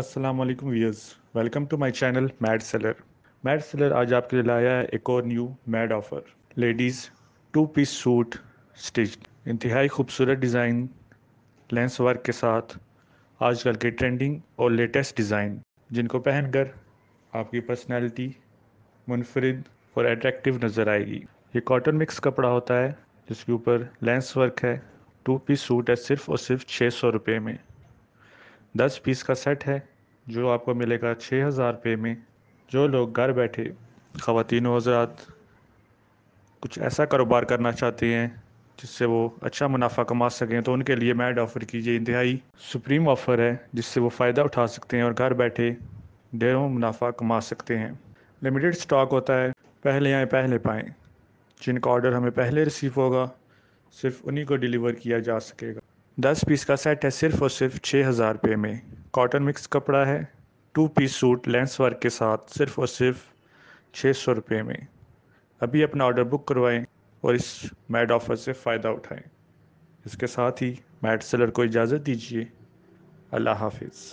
अस्सलाम वालेकुम viewers welcome to my channel Mad Seller Mad Seller आज आपके लिए लाया है एक और new mad offer ladies two piece suit stitch इंतहाई खूबसूरत डिज़ाइन लेंस वर्क के साथ आजकल के ट्रेंडिंग और लेटेस्ट डिज़ाइन जिनको पहनकर आपकी पर्सनैलिटी मुनफरद और अट्रैक्टिव नज़र आएगी ये कॉटन मिक्स कपड़ा होता है जिसके ऊपर लेंस वर्क है टू पीस सूट है सिर्फ और सिर्फ छः सौ रुपये में दस पीस का सेट है जो आपको मिलेगा छः हज़ार रुपये में जो लोग घर बैठे ख़वान हजरात कुछ ऐसा कारोबार करना चाहते हैं जिससे वो अच्छा मुनाफा कमा सकें तो उनके लिए मैड ऑफ़र की ये इंतहाई सुप्रीम ऑफ़र है जिससे वो फ़ायदा उठा सकते हैं और घर बैठे ढेरों मुनाफा कमा सकते हैं लिमिटेड स्टॉक होता है पहले आए पहले पाएँ जिनका ऑर्डर हमें पहले रिसीव होगा सिर्फ उन्हीं को डिलीवर किया जा सकेगा दस पीस का सेट है सिर्फ और सिर्फ छः हज़ार रुपये में कॉटन मिक्स कपड़ा है two piece suit lens work के साथ सिर्फ और सिर्फ छः सौ रुपये में अभी अपना ऑर्डर बुक करवाएं और इस मैड ऑफर से फ़ायदा उठाएं इसके साथ ही मैड सेलर को इजाज़त दीजिए अल्लाह हाफिज़